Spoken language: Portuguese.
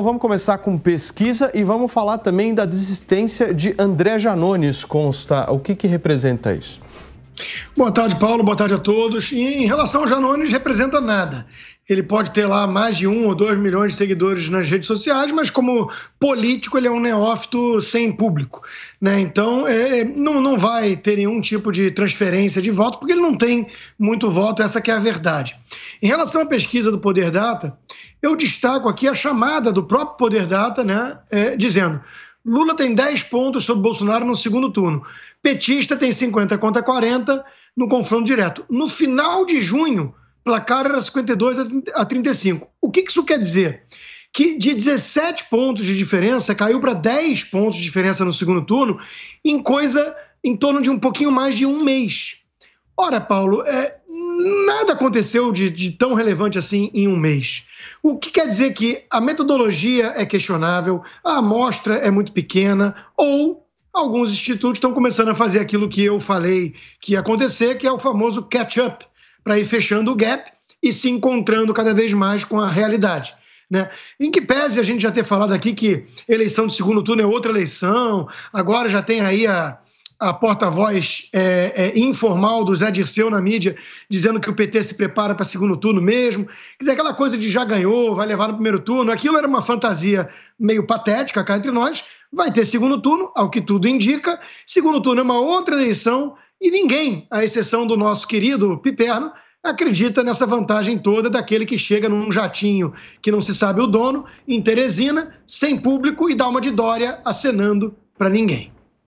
vamos começar com pesquisa e vamos falar também da desistência de André Janones, consta. O que, que representa isso? Boa tarde, Paulo. Boa tarde a todos. E em relação ao Janones, representa nada. Ele pode ter lá mais de um ou dois milhões de seguidores nas redes sociais, mas como político ele é um neófito sem público. Né? Então é, é não, não vai ter nenhum tipo de transferência de voto, porque ele não tem muito voto, essa que é a verdade. Em relação à pesquisa do Poder Data, eu destaco aqui a chamada do próprio Poder Data, né, é, dizendo: Lula tem 10 pontos sobre Bolsonaro no segundo turno, petista tem 50 contra 40 no confronto direto. No final de junho, placar era 52 a 35. O que isso quer dizer? Que de 17 pontos de diferença caiu para 10 pontos de diferença no segundo turno, em coisa em torno de um pouquinho mais de um mês. Ora, Paulo, é, aconteceu de, de tão relevante assim em um mês? O que quer dizer que a metodologia é questionável, a amostra é muito pequena, ou alguns institutos estão começando a fazer aquilo que eu falei que ia acontecer, que é o famoso catch-up, para ir fechando o gap e se encontrando cada vez mais com a realidade. Né? Em que pese a gente já ter falado aqui que eleição de segundo turno é outra eleição, agora já tem aí a, a porta-voz é, é, informal do Zé Dirceu na mídia, dizendo que o PT se prepara para segundo turno mesmo. Quer dizer, aquela coisa de já ganhou, vai levar no primeiro turno, aquilo era uma fantasia meio patética cá entre nós. Vai ter segundo turno, ao que tudo indica. Segundo turno é uma outra eleição e ninguém, à exceção do nosso querido Piperno, acredita nessa vantagem toda daquele que chega num jatinho que não se sabe o dono, em Teresina, sem público e dá uma de Dória acenando para ninguém.